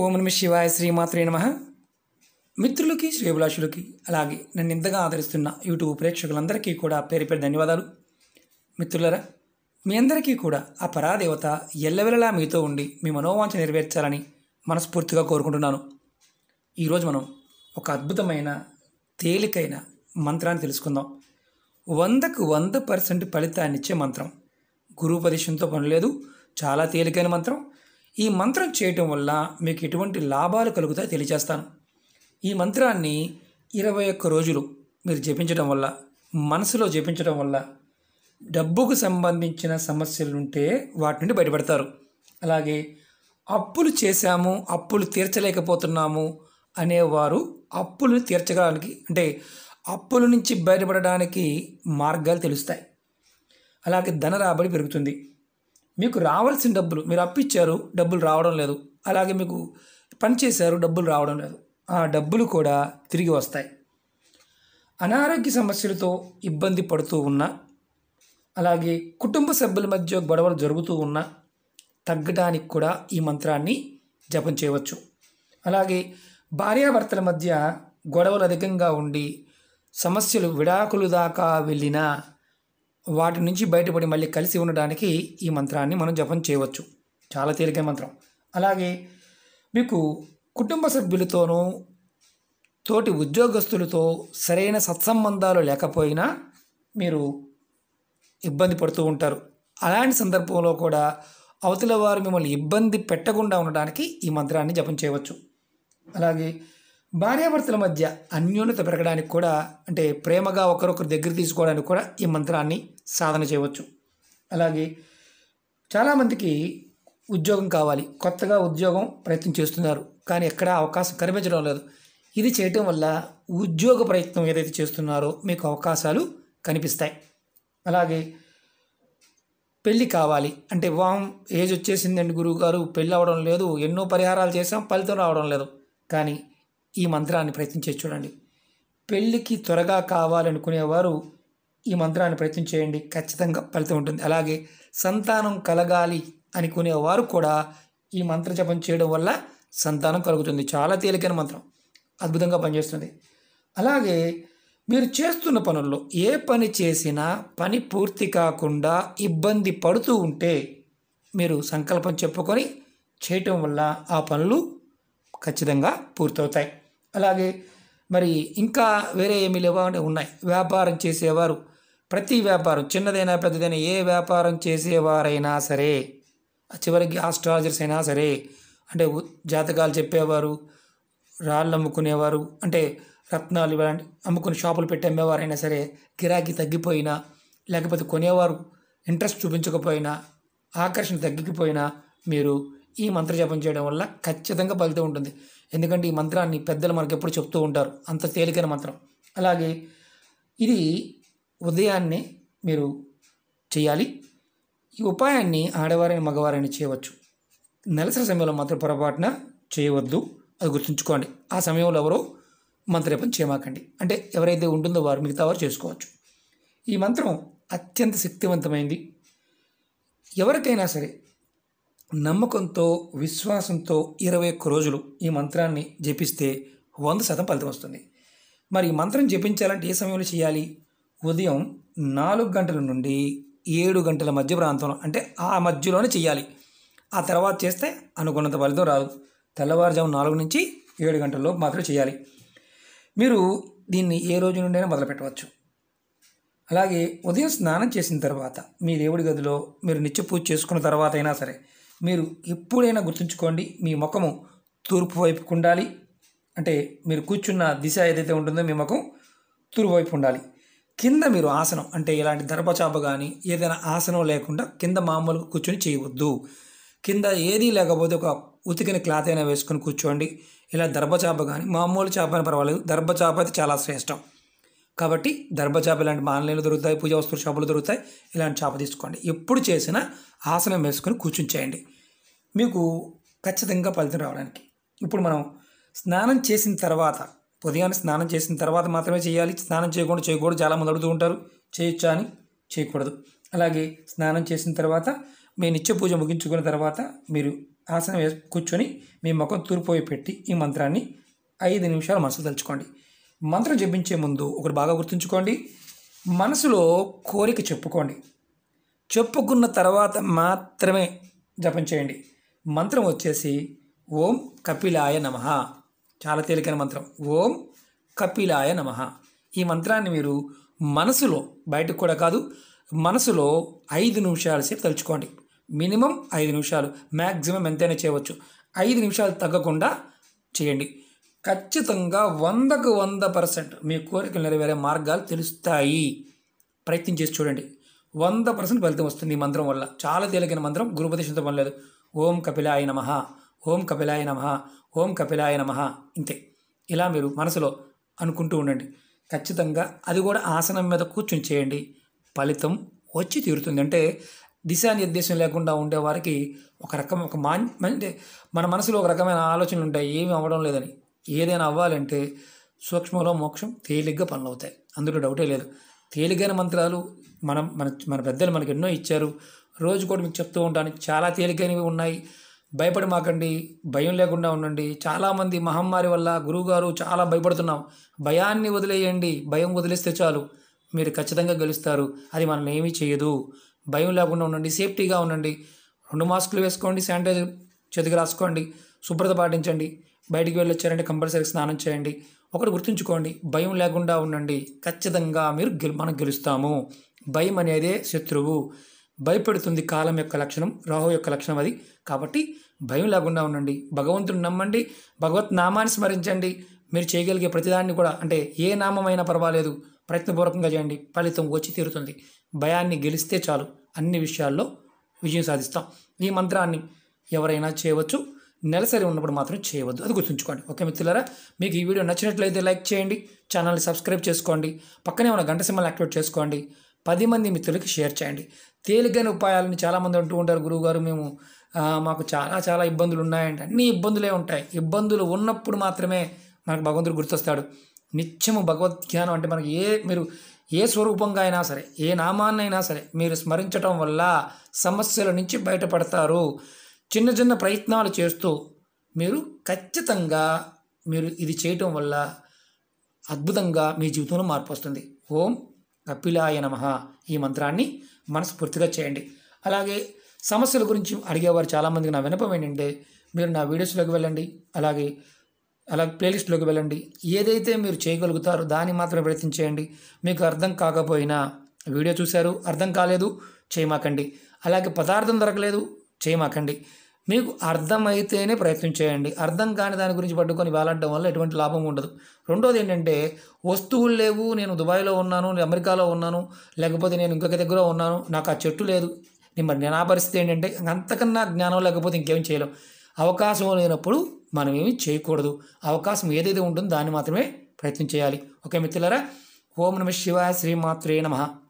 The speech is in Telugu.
ఓం నమ శివాయ శ్రీమాత్రే నమ మిత్రులకి శ్రీభిలాషులకి అలాగే నన్ను ఇంతగా ఆదరిస్తున్న యూట్యూబ్ ప్రేక్షకులందరికీ కూడా పేరు పేరు ధన్యవాదాలు మిత్రులరా మీ అందరికీ కూడా ఆ పరాదేవత ఎల్లవెల్లలా మీతో ఉండి మీ మనోవాంఛ నెరవేర్చాలని మనస్ఫూర్తిగా కోరుకుంటున్నాను ఈరోజు మనం ఒక అద్భుతమైన తేలికైన మంత్రాన్ని తెలుసుకుందాం వందకు వంద పర్సెంట్ ఫలితాన్నిచ్చే మంత్రం గురువు పరీక్షంతో పనిలేదు చాలా తేలికైన మంత్రం ఈ మంత్రం చేయటం వల్ల మీకు ఎటువంటి లాభాలు కలుగుతాయో తెలియజేస్తాను ఈ మంత్రాన్ని ఇరవై ఒక్క రోజులు మీరు జపించడం వల్ల మనసులో జపించడం వల్ల డబ్బుకు సంబంధించిన సమస్యలు ఉంటే వాటి నుండి బయటపడతారు అలాగే అప్పులు చేశాము అప్పులు తీర్చలేకపోతున్నాము అనేవారు అప్పులు తీర్చడానికి అంటే అప్పుల నుంచి బయటపడడానికి మార్గాలు తెలుస్తాయి అలాగే ధన రాబడి పెరుగుతుంది మీకు రావాల్సిన డబ్బులు మీరు అప్పిచ్చారు డబ్బులు రావడం లేదు అలాగే మీకు పని చేశారు డబ్బులు రావడం లేదు ఆ డబ్బులు కూడా తిరిగి వస్తాయి అనారోగ్య సమస్యలతో ఇబ్బంది పడుతూ ఉన్నా అలాగే కుటుంబ సభ్యుల మధ్య గొడవలు జరుగుతూ ఉన్నా తగ్గడానికి కూడా ఈ మంత్రాన్ని జపం చేయవచ్చు అలాగే భార్యాభర్తల మధ్య గొడవలు అధికంగా ఉండి సమస్యలు విడాకులు దాకా వెళ్ళినా వాటి నుంచి బయటపడి మళ్ళీ కలిసి ఉండడానికి ఈ మంత్రాన్ని మనం జపం చేయవచ్చు చాలా తేలికైన మంత్రం అలాగే మీకు కుటుంబ సభ్యులతోనూ తోటి ఉద్యోగస్తులతో సరైన సత్సంబంధాలు లేకపోయినా మీరు ఇబ్బంది పడుతూ ఉంటారు అలాంటి సందర్భంలో కూడా అవతల వారు మిమ్మల్ని ఇబ్బంది పెట్టకుండా ఉండడానికి ఈ మంత్రాన్ని జపం చేయవచ్చు అలాగే భార్యాభర్తల మధ్య అన్యోన్యత పెరగడానికి కూడా అంటే ప్రేమగా ఒకరొకరు దగ్గర తీసుకోవడానికి కూడా ఈ మంత్రాన్ని సాధన చేయవచ్చు అలాగే చాలామందికి ఉద్యోగం కావాలి కొత్తగా ఉద్యోగం ప్రయత్నం చేస్తున్నారు కానీ ఎక్కడా అవకాశం కనిపించడం లేదు ఇది చేయటం వల్ల ఉద్యోగ ప్రయత్నం ఏదైతే చేస్తున్నారో మీకు అవకాశాలు కనిపిస్తాయి అలాగే పెళ్ళి కావాలి అంటే వాం ఏజ్ వచ్చేసిందండి గురువు గారు పెళ్ళి అవడం లేదు ఎన్నో పరిహారాలు చేసాం ఫలితం రావడం లేదు కానీ ఈ మంత్రాన్ని ప్రయత్నించే చూడండి పెళ్ళికి త్వరగా కావాలనుకునేవారు ఈ మంత్రాన్ని ప్రయత్నం చేయండి ఖచ్చితంగా ఫలితం ఉంటుంది అలాగే సంతానం కలగాలి అనుకునేవారు కూడా ఈ మంత్ర జపం చేయడం వల్ల సంతానం కలుగుతుంది చాలా తేలికైన మంత్రం అద్భుతంగా పనిచేస్తుంది అలాగే మీరు చేస్తున్న పనుల్లో ఏ పని చేసినా పని పూర్తి కాకుండా ఇబ్బంది పడుతూ ఉంటే మీరు సంకల్పం చెప్పుకొని చేయటం వల్ల ఆ పనులు ఖచ్చితంగా పూర్తవుతాయి అలాగే మరి ఇంకా వేరే ఏమీ లేవా అంటే ఉన్నాయి వ్యాపారం చేసేవారు ప్రతి వ్యాపారం చిన్నదైనా పెద్దదైనా ఏ వ్యాపారం చేసేవారైనా సరే చివరికి ఆస్ట్రాలజర్స్ అయినా సరే అంటే జాతకాలు చెప్పేవారు రాళ్ళు అమ్ముకునేవారు అంటే రత్నాలు ఇవ్వాలంటే అమ్ముకుని షాపులు పెట్టి అమ్మేవారైనా సరే గిరాకీ తగ్గిపోయినా లేకపోతే కొనేవారు ఇంట్రెస్ట్ చూపించకపోయినా ఆకర్షణ తగ్గిపోయినా మీరు ఈ మంత్ర జపం చేయడం వల్ల ఖచ్చితంగా ఫలితం ఉంటుంది ఎందుకంటే ఈ మంత్రాన్ని పెద్దలు మనకు ఎప్పుడు చెప్తూ ఉంటారు అంత తేలికైన మంత్రం అలాగే ఇది ఉదయాన్నే మీరు చేయాలి ఈ ఉపాయాన్ని ఆడవారైన మగవారైన చేయవచ్చు నెలసరి సమయంలో మాత్రం పొరపాటున చేయవద్దు అది గుర్తుంచుకోండి ఆ సమయంలో ఎవరో మంత్రజపం చేయమాకండి అంటే ఎవరైతే ఉంటుందో వారు మిగతా వారు చేసుకోవచ్చు ఈ మంత్రం అత్యంత శక్తివంతమైంది ఎవరికైనా సరే నమ్మకంతో విశ్వాసంతో ఇరవై ఒక్క రోజులు ఈ మంత్రాన్ని జపిస్తే వంద శాతం ఫలితం వస్తుంది మరి ఈ మంత్రం జపించాలంటే ఏ సమయంలో చేయాలి ఉదయం నాలుగు గంటల నుండి ఏడు గంటల మధ్య ప్రాంతంలో అంటే ఆ మధ్యలోనే చేయాలి ఆ తర్వాత చేస్తే అనుకున్నంత ఫలితం రాదు తెల్లవారుజాము నాలుగు నుంచి ఏడు గంటలలోపు మాత్రం చేయాలి మీరు దీన్ని ఏ రోజు నుండైనా మొదలుపెట్టవచ్చు అలాగే ఉదయం స్నానం చేసిన తర్వాత మీ దేవుడి గదిలో మీరు నిత్య పూజ చేసుకున్న తర్వాత అయినా సరే మీరు ఎప్పుడైనా గుర్తుంచుకోండి మీ ముఖము తూర్పు వైపుకు ఉండాలి అంటే మీరు కూర్చున్న దిశ ఏదైతే ఉంటుందో మీ ముఖం తూర్పు వైపు ఉండాలి కింద మీరు ఆసనం అంటే ఇలాంటి దర్భచాప కానీ ఏదైనా ఆసనం లేకుండా కింద మామూలుగా కూర్చొని చేయవద్దు కింద ఏదీ లేకపోతే ఒక ఉతికిన క్లాత్ అయినా వేసుకొని కూర్చోండి ఇలా దర్భచాప కానీ మామూలు చేప అయినా పర్వాలేదు దర్భచాప అయితే చాలా శ్రేష్టం కాబట్టి దర్భ చేప ఇలాంటి మా ఆన్లైన్లో దొరుకుతాయి పూజ వస్తువులు షాపులు దొరుకుతాయి ఇలాంటి చేప తీసుకోండి ఎప్పుడు చేసినా ఆసనం వేసుకొని కూర్చుని చేయండి మీకు ఖచ్చితంగా ఫలితం రావడానికి ఇప్పుడు మనం స్నానం చేసిన తర్వాత ఉదయాన్నే స్నానం చేసిన తర్వాత మాత్రమే చేయాలి స్నానం చేయకుండా చేయకూడదు చాలా అడుగుతూ ఉంటారు చేయొచ్చా అని చేయకూడదు అలాగే స్నానం చేసిన తర్వాత మీ నిత్య పూజ ముగించుకున్న తర్వాత మీరు ఆసనం కూర్చొని మీ ముఖం తూరిపోయి పెట్టి ఈ మంత్రాన్ని ఐదు నిమిషాలు మనసు తలుచుకోండి మంత్రం జపించే ముందు ఒకటి బాగా గుర్తుంచుకోండి మనసులో కోరిక చెప్పుకోండి చెప్పుకున్న తర్వాత మాత్రమే జపం చేయండి మంత్రం వచ్చేసి ఓం కపిలాయ నమ చాలా తేలికైన మంత్రం ఓం కపిలాయ నమ ఈ మంత్రాన్ని మీరు మనసులో బయటకు కూడా కాదు మనసులో ఐదు నిమిషాల సేపు తలుచుకోండి మినిమం ఐదు నిమిషాలు మ్యాక్సిమం ఎంతైనా చేయవచ్చు ఐదు నిమిషాలు తగ్గకుండా చేయండి ఖచ్చితంగా వందకు వంద పర్సెంట్ మీ కోరికలు నెరవేరే మార్గాలు తెలుస్తాయి ప్రయత్నం చేసి చూడండి వంద పర్సెంట్ ఫలితం వస్తుంది ఈ మంత్రం వల్ల చాలా తేలికైన మంత్రం గురుపదేశంతో పనిలేదు ఓం కపిలాయ నమ ఓం కపిలాయ నమ ఓం కపిలాయ నమ ఇంతే ఇలా మీరు మనసులో అనుకుంటూ ఉండండి ఖచ్చితంగా అది కూడా ఆసనం మీద కూర్చొని చేయండి ఫలితం వచ్చి తీరుతుంది అంటే దిశానిర్దేశం లేకుండా ఉండేవారికి ఒక రకం ఒక మా అంటే మన మనసులో ఒక రకమైన ఆలోచనలు ఉంటాయి ఏమి అవ్వడం లేదని ఏదైనా అవ్వాలంటే సూక్ష్మంలో మోక్షం తేలిగ్గా పనులు అవుతాయి అందులో డౌటే లేదు తేలికైన మంత్రాలు మనం మన మన పెద్దలు మనకి ఎన్నో ఇచ్చారు రోజు కూడా మీకు చెప్తూ ఉంటాను చాలా తేలికైనవి ఉన్నాయి భయపడి మాకండి భయం లేకుండా ఉండండి చాలామంది మహమ్మారి వల్ల గురువుగారు చాలా భయపడుతున్నాం భయాన్ని వదిలేయండి భయం వదిలేస్తే చాలు మీరు ఖచ్చితంగా గెలుస్తారు అది మనల్ని ఏమీ చేయదు భయం లేకుండా ఉండండి సేఫ్టీగా ఉండండి రెండు మాస్కులు వేసుకోండి శానిటైజర్ చేతికి రాసుకోండి శుభ్రత పాటించండి బయటికి వెళ్ళొచ్చారంటే కంపల్సరీ స్నానం చేయండి ఒకటి గుర్తుంచుకోండి భయం లేకుండా ఉండండి ఖచ్చితంగా మీరు గెలు మనం గెలుస్తాము భయం అనేదే శత్రువు భయపెడుతుంది కాలం యొక్క లక్షణం రాహు యొక్క లక్షణం అది కాబట్టి భయం లేకుండా ఉండండి భగవంతుని నమ్మండి భగవత్ నామాన్ని స్మరించండి మీరు చేయగలిగే ప్రతిదాన్ని కూడా అంటే ఏ నామమైనా పర్వాలేదు ప్రయత్నపూర్వకంగా చేయండి ఫలితం వచ్చి తీరుతుంది భయాన్ని గెలిస్తే చాలు అన్ని విషయాల్లో విజయం సాధిస్తాం ఈ మంత్రాన్ని ఎవరైనా చేయవచ్చు నెలసరి ఉన్నప్పుడు మాత్రం చేయవద్దు అది గుర్తుంచుకోండి ఓకే మిత్రులారా మీకు ఈ వీడియో నచ్చినట్లయితే లైక్ చేయండి ఛానల్ని సబ్స్క్రైబ్ చేసుకోండి పక్కనే ఉన్న గంట సింబల్ యాక్టివేట్ చేసుకోండి పది మంది మిత్రులకి షేర్ చేయండి తేలికైన ఉపాయాలని చాలామంది అంటూ ఉంటారు గురువుగారు మేము మాకు చాలా చాలా ఇబ్బందులు ఉన్నాయండి అన్ని ఇబ్బందులే ఉంటాయి ఇబ్బందులు ఉన్నప్పుడు మాత్రమే మనకు భగవంతుడు గుర్తొస్తాడు నిత్యము భగవద్ అంటే మనకి ఏ మీరు ఏ స్వరూపంగా అయినా సరే ఏ నామాన్నైనా సరే మీరు స్మరించటం వల్ల సమస్యల నుంచి బయటపడతారు చిన్న చిన్న ప్రయత్నాలు చేస్తూ మీరు ఖచ్చితంగా మీరు ఇది చేయటం వల్ల అద్భుతంగా మీ జీవితంలో మార్పు వస్తుంది ఓం కపిలాయ నమ ఈ మంత్రాన్ని మనస్ఫూర్తిగా చేయండి అలాగే సమస్యల గురించి అడిగేవారు చాలామందికి నా వినపం ఏంటంటే మీరు నా వీడియోస్లోకి వెళ్ళండి అలాగే అలాగే ప్లేలిస్ట్లోకి వెళ్ళండి ఏదైతే మీరు చేయగలుగుతారో దాన్ని మాత్రం ప్రయత్నించేయండి మీకు అర్థం కాకపోయినా వీడియో చూశారు అర్థం కాలేదు చేయమాకండి అలాగే పదార్థం దొరకలేదు చేయమాకండి మీకు అర్థమైతేనే ప్రయత్నం చేయండి అర్థం కాని దాని గురించి పట్టుకొని వేలాడడం వల్ల ఎటువంటి లాభం ఉండదు రెండోది ఏంటంటే వస్తువులు లేవు నేను దుబాయ్లో ఉన్నాను నేను అమెరికాలో ఉన్నాను లేకపోతే నేను ఇంకొక దగ్గర ఉన్నాను నాకు ఆ చెట్టు లేదు మరి నా పరిస్థితి ఏంటంటే అంతకన్నా జ్ఞానం లేకపోతే ఇంకేం చేయలేం అవకాశం లేనప్పుడు మనం ఏమి చేయకూడదు అవకాశం ఏదైతే ఉంటుందో దాన్ని మాత్రమే ప్రయత్నం చేయాలి ఓకే మిత్రులరా ఓం నమ శివాయ శ్రీమాత్రే నమ